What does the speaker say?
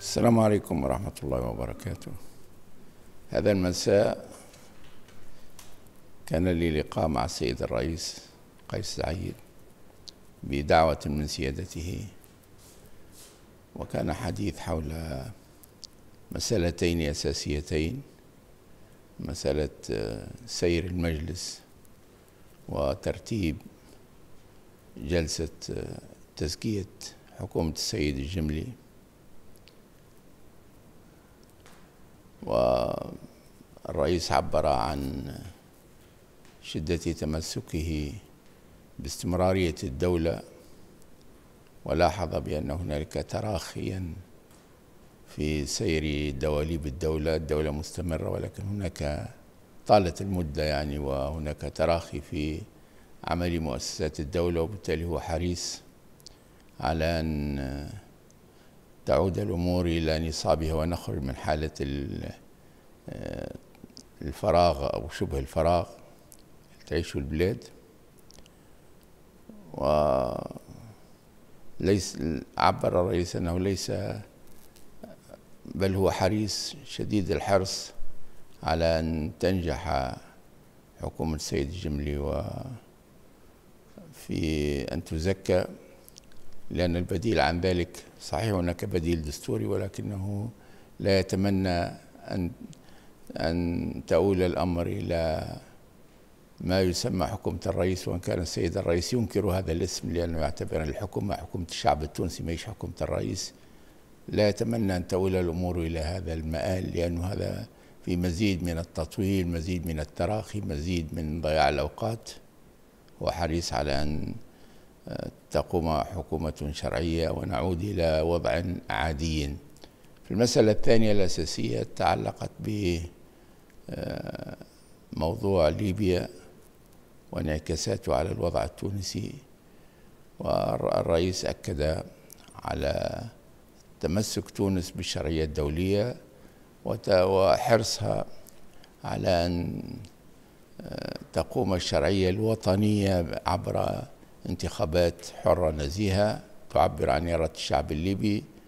السلام عليكم ورحمة الله وبركاته هذا المساء كان لي لقاء مع السيد الرئيس قيس سعيد بدعوة من سيادته وكان حديث حول مسألتين أساسيتين مسألة آه، سير المجلس وترتيب جلسة آه، تزكية حكومة السيد الجملي والرئيس عبر عن شدة تمسكه باستمرارية الدولة ولاحظ بأن هنالك تراخيا في سير دواليب الدولة الدولة مستمرة ولكن هناك طالت المدة يعني وهناك تراخي في عمل مؤسسات الدولة وبالتالي هو حريص على أن تعود الأمور إلى نصابها ونخرج من حالة آه، الفراغ أو شبه الفراغ تعيشه البلاد وليس عبر الرئيس أنه ليس بل هو حريص شديد الحرص على أن تنجح حكومة السيد الجملي وفي أن تزكى لأن البديل عن ذلك صحيح هناك بديل دستوري ولكنه لا يتمنى أن أن تؤول الأمر إلى ما يسمى حكومة الرئيس وإن كان السيد الرئيس ينكر هذا الاسم لأنه يعتبر الحكومة حكومة الشعب التونسي ليس حكومة الرئيس لا يتمنى أن تؤول الأمور إلى هذا المآل لأنه هذا في مزيد من التطويل مزيد من التراخي مزيد من ضياع الأوقات وحريص على أن تقوم حكومة شرعية ونعود إلى وضع عادي في المسألة الثانية الأساسية تعلقت بموضوع آه، ليبيا وانعكاساته على الوضع التونسي والرئيس أكد على تمسك تونس بالشرعية الدولية وحرصها على أن آه، تقوم الشرعية الوطنية عبر انتخابات حرة نزيهة تعبر عن إرادة الشعب الليبي